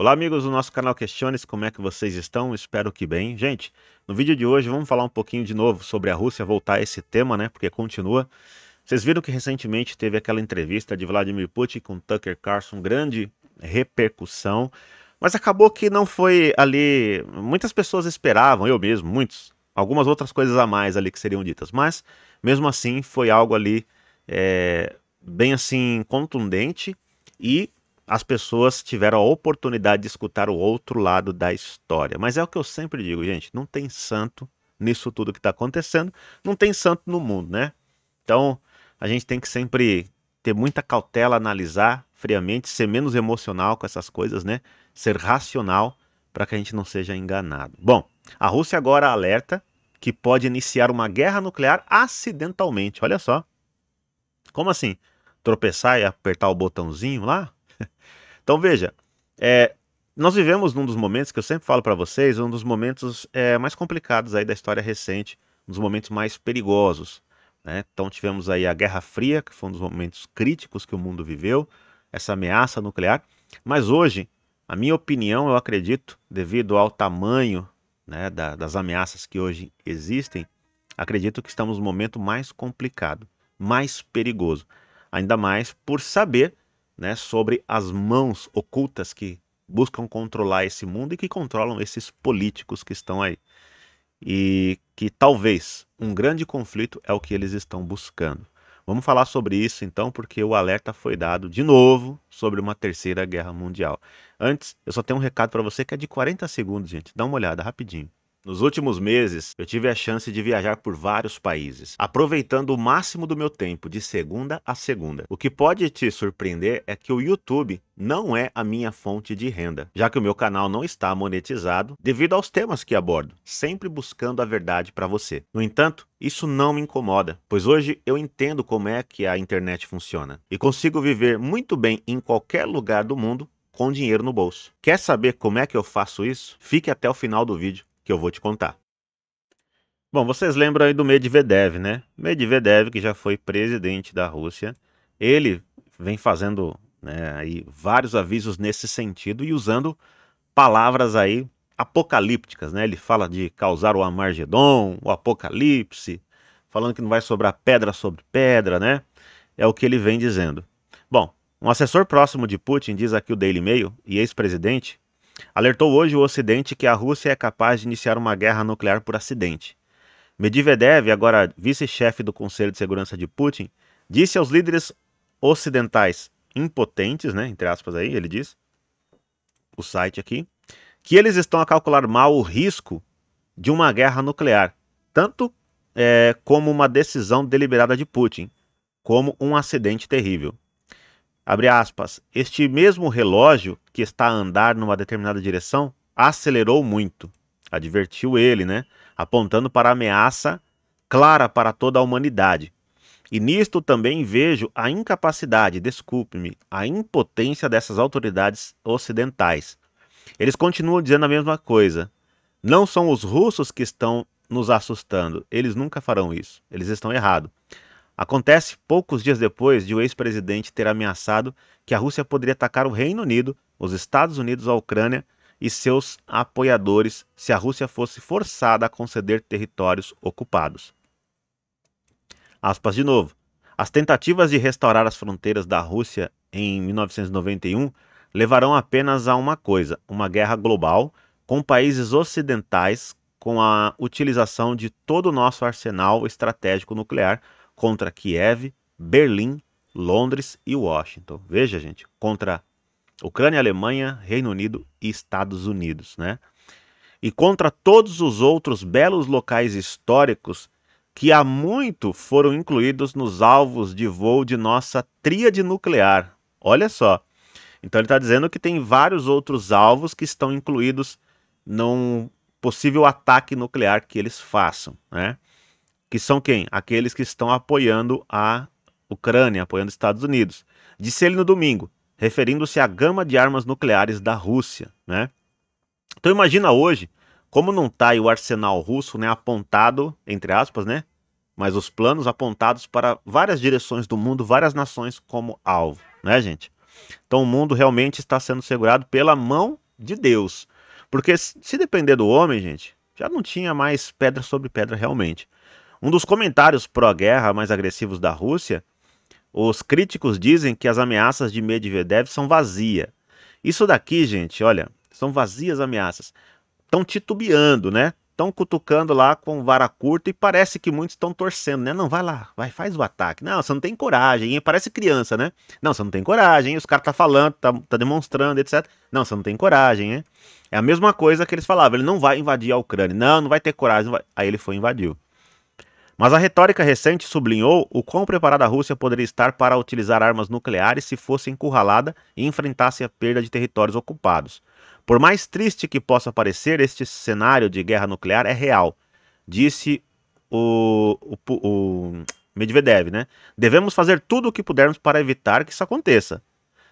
Olá, amigos do nosso canal Questiones, como é que vocês estão? Espero que bem. Gente, no vídeo de hoje vamos falar um pouquinho de novo sobre a Rússia, voltar a esse tema, né? Porque continua. Vocês viram que recentemente teve aquela entrevista de Vladimir Putin com Tucker Carlson, grande repercussão, mas acabou que não foi ali. Muitas pessoas esperavam, eu mesmo, muitos, algumas outras coisas a mais ali que seriam ditas, mas mesmo assim foi algo ali é, bem assim contundente e as pessoas tiveram a oportunidade de escutar o outro lado da história. Mas é o que eu sempre digo, gente: não tem santo nisso tudo que está acontecendo, não tem santo no mundo, né? Então a gente tem que sempre ter muita cautela, analisar friamente, ser menos emocional com essas coisas, né? Ser racional para que a gente não seja enganado. Bom, a Rússia agora alerta que pode iniciar uma guerra nuclear acidentalmente. Olha só. Como assim? Tropeçar e apertar o botãozinho lá? então veja, é, nós vivemos num dos momentos que eu sempre falo para vocês, um dos momentos é, mais complicados aí da história recente, um dos momentos mais perigosos. Né? Então tivemos aí a Guerra Fria, que foi um dos momentos críticos que o mundo viveu, essa ameaça nuclear. Mas hoje, a minha opinião, eu acredito, devido ao tamanho né, da, das ameaças que hoje existem, acredito que estamos no momento mais complicado, mais perigoso. Ainda mais por saber né, sobre as mãos ocultas que buscam controlar esse mundo e que controlam esses políticos que estão aí. E que talvez um grande conflito é o que eles estão buscando. Vamos falar sobre isso então, porque o alerta foi dado de novo sobre uma terceira guerra mundial. Antes, eu só tenho um recado para você que é de 40 segundos, gente. Dá uma olhada rapidinho. Nos últimos meses, eu tive a chance de viajar por vários países, aproveitando o máximo do meu tempo de segunda a segunda. O que pode te surpreender é que o YouTube não é a minha fonte de renda, já que o meu canal não está monetizado devido aos temas que abordo, sempre buscando a verdade para você. No entanto, isso não me incomoda, pois hoje eu entendo como é que a internet funciona e consigo viver muito bem em qualquer lugar do mundo com dinheiro no bolso. Quer saber como é que eu faço isso? Fique até o final do vídeo que eu vou te contar. Bom, vocês lembram aí do Medvedev, né? Medvedev, que já foi presidente da Rússia, ele vem fazendo né, aí vários avisos nesse sentido e usando palavras aí apocalípticas, né? Ele fala de causar o Amargedon, o apocalipse, falando que não vai sobrar pedra sobre pedra, né? É o que ele vem dizendo. Bom, um assessor próximo de Putin diz aqui o Daily Mail e ex-presidente alertou hoje o Ocidente que a Rússia é capaz de iniciar uma guerra nuclear por acidente. Medvedev, agora vice-chefe do Conselho de Segurança de Putin, disse aos líderes ocidentais impotentes, né, entre aspas aí, ele diz, o site aqui, que eles estão a calcular mal o risco de uma guerra nuclear, tanto é, como uma decisão deliberada de Putin, como um acidente terrível abre aspas, este mesmo relógio que está a andar numa determinada direção acelerou muito, advertiu ele, né? Apontando para a ameaça clara para toda a humanidade. E nisto também vejo a incapacidade, desculpe-me, a impotência dessas autoridades ocidentais. Eles continuam dizendo a mesma coisa. Não são os russos que estão nos assustando. Eles nunca farão isso. Eles estão errados. Acontece poucos dias depois de o ex-presidente ter ameaçado que a Rússia poderia atacar o Reino Unido, os Estados Unidos, a Ucrânia e seus apoiadores se a Rússia fosse forçada a conceder territórios ocupados. Aspas de novo. As tentativas de restaurar as fronteiras da Rússia em 1991 levarão apenas a uma coisa: uma guerra global com países ocidentais com a utilização de todo o nosso arsenal estratégico nuclear contra Kiev, Berlim, Londres e Washington. Veja, gente, contra Ucrânia, Alemanha, Reino Unido e Estados Unidos, né? E contra todos os outros belos locais históricos que há muito foram incluídos nos alvos de voo de nossa tríade nuclear. Olha só. Então ele está dizendo que tem vários outros alvos que estão incluídos num possível ataque nuclear que eles façam, né? que são quem? Aqueles que estão apoiando a Ucrânia, apoiando os Estados Unidos. Disse ele no domingo, referindo-se à gama de armas nucleares da Rússia, né? Então imagina hoje como não está o arsenal russo, né, apontado entre aspas, né, mas os planos apontados para várias direções do mundo, várias nações como alvo, né, gente? Então o mundo realmente está sendo segurado pela mão de Deus, porque se depender do homem, gente, já não tinha mais pedra sobre pedra realmente. Um dos comentários pró-guerra mais agressivos da Rússia, os críticos dizem que as ameaças de Medvedev são vazias. Isso daqui, gente, olha, são vazias ameaças. Estão titubeando, né? Estão cutucando lá com vara curta e parece que muitos estão torcendo, né? Não, vai lá, vai, faz o ataque. Não, você não tem coragem, hein? parece criança, né? Não, você não tem coragem, hein? os caras tá falando, tá, tá demonstrando, etc. Não, você não tem coragem, hein? É a mesma coisa que eles falavam, ele não vai invadir a Ucrânia. Não, não vai ter coragem. Vai... Aí ele foi e invadiu. Mas a retórica recente sublinhou o quão preparada a Rússia poderia estar para utilizar armas nucleares se fosse encurralada e enfrentasse a perda de territórios ocupados. Por mais triste que possa parecer, este cenário de guerra nuclear é real, disse o, o, o Medvedev, né? Devemos fazer tudo o que pudermos para evitar que isso aconteça.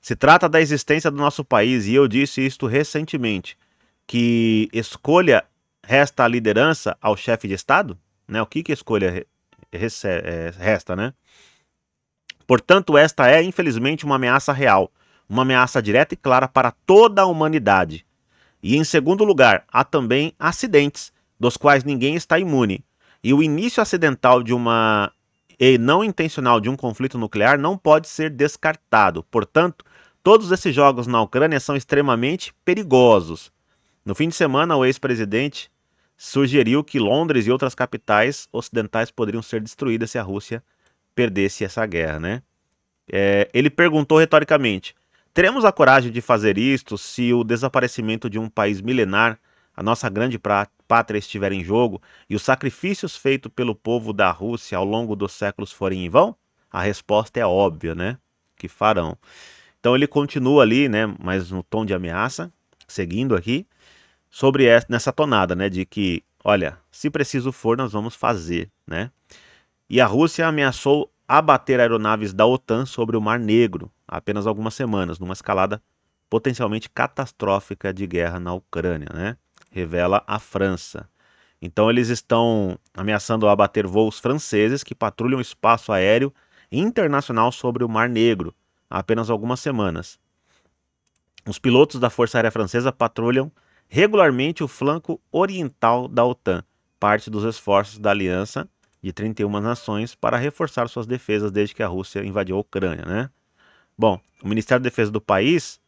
Se trata da existência do nosso país, e eu disse isto recentemente, que escolha resta a liderança ao chefe de Estado? Né? O que, que a escolha é, resta, né? Portanto, esta é, infelizmente, uma ameaça real, uma ameaça direta e clara para toda a humanidade. E, em segundo lugar, há também acidentes, dos quais ninguém está imune. E o início acidental de uma e não intencional de um conflito nuclear não pode ser descartado. Portanto, todos esses jogos na Ucrânia são extremamente perigosos. No fim de semana, o ex-presidente sugeriu que Londres e outras capitais ocidentais poderiam ser destruídas se a Rússia perdesse essa guerra, né? É, ele perguntou retoricamente: teremos a coragem de fazer isto se o desaparecimento de um país milenar, a nossa grande pátria, estiver em jogo e os sacrifícios feitos pelo povo da Rússia ao longo dos séculos forem em vão? A resposta é óbvia, né? Que farão. Então ele continua ali, né? Mas no tom de ameaça, seguindo aqui sobre essa, nessa tonada, né, de que, olha, se preciso for, nós vamos fazer, né? E a Rússia ameaçou abater aeronaves da OTAN sobre o Mar Negro há apenas algumas semanas, numa escalada potencialmente catastrófica de guerra na Ucrânia, né? Revela a França. Então eles estão ameaçando abater voos franceses que patrulham o espaço aéreo internacional sobre o Mar Negro há apenas algumas semanas. Os pilotos da Força Aérea Francesa patrulham regularmente o flanco oriental da OTAN, parte dos esforços da aliança de 31 nações para reforçar suas defesas desde que a Rússia invadiu a Ucrânia, né? Bom, o Ministério da Defesa do país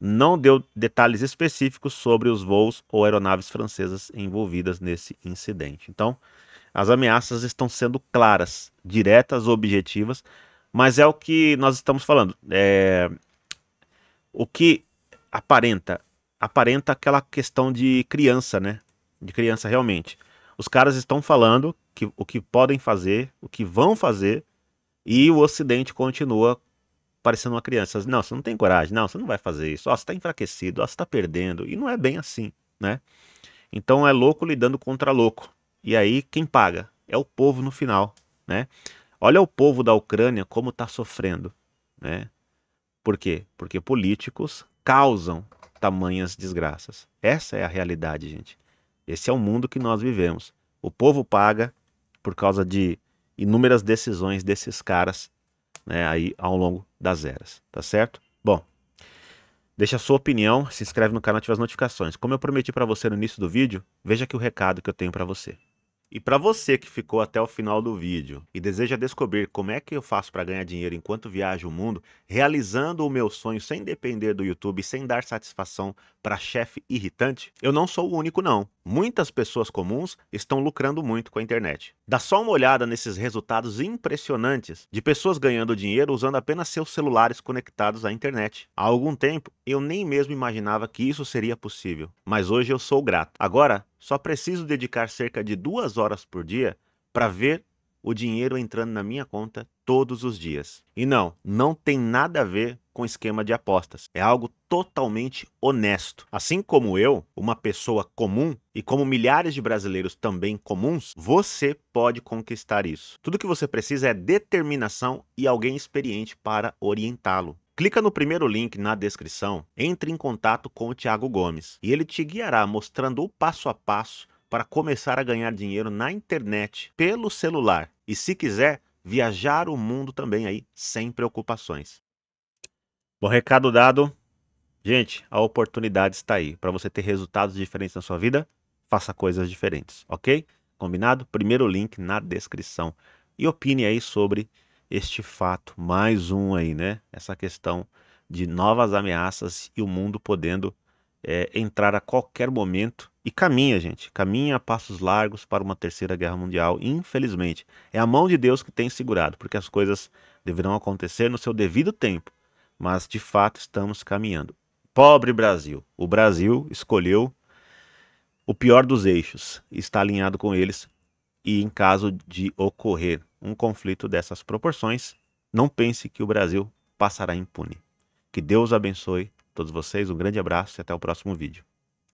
não deu detalhes específicos sobre os voos ou aeronaves francesas envolvidas nesse incidente. Então, as ameaças estão sendo claras, diretas, objetivas, mas é o que nós estamos falando. É... O que aparenta aparenta aquela questão de criança, né? De criança realmente. Os caras estão falando que, o que podem fazer, o que vão fazer, e o Ocidente continua parecendo uma criança. Não, você não tem coragem, não, você não vai fazer isso, ó, você está enfraquecido, ó, você está perdendo, e não é bem assim, né? Então é louco lidando contra louco. E aí quem paga? É o povo no final, né? Olha o povo da Ucrânia como está sofrendo, né? Por quê? Porque políticos causam tamanhas desgraças. Essa é a realidade, gente. Esse é o mundo que nós vivemos. O povo paga por causa de inúmeras decisões desses caras né, aí ao longo das eras, tá certo? Bom, deixa a sua opinião, se inscreve no canal, ativa as notificações. Como eu prometi para você no início do vídeo, veja aqui o recado que eu tenho para você. E para você que ficou até o final do vídeo e deseja descobrir como é que eu faço para ganhar dinheiro enquanto viajo o mundo, realizando o meu sonho sem depender do YouTube, sem dar satisfação para chefe irritante, eu não sou o único não. Muitas pessoas comuns estão lucrando muito com a internet. Dá só uma olhada nesses resultados impressionantes de pessoas ganhando dinheiro usando apenas seus celulares conectados à internet. Há algum tempo, eu nem mesmo imaginava que isso seria possível, mas hoje eu sou grato. Agora, só preciso dedicar cerca de duas horas por dia para ver o dinheiro entrando na minha conta todos os dias. E não, não tem nada a ver com esquema de apostas. É algo totalmente honesto. Assim como eu, uma pessoa comum, e como milhares de brasileiros também comuns, você pode conquistar isso. Tudo que você precisa é determinação e alguém experiente para orientá-lo. Clica no primeiro link na descrição, entre em contato com o Thiago Gomes e ele te guiará mostrando o passo a passo para começar a ganhar dinheiro na internet pelo celular e, se quiser, viajar o mundo também aí, sem preocupações. Bom recado dado. Gente, a oportunidade está aí. Para você ter resultados diferentes na sua vida, faça coisas diferentes, ok? Combinado? Primeiro link na descrição. E opine aí sobre este fato, mais um aí, né? Essa questão de novas ameaças e o mundo podendo é, entrar a qualquer momento e caminha, gente, caminha a passos largos para uma terceira guerra mundial. Infelizmente, é a mão de Deus que tem segurado, porque as coisas deverão acontecer no seu devido tempo, mas de fato estamos caminhando. Pobre Brasil, o Brasil escolheu o pior dos eixos, está alinhado com eles e em caso de ocorrer um conflito dessas proporções, não pense que o Brasil passará impune. Que Deus abençoe todos vocês, um grande abraço e até o próximo vídeo.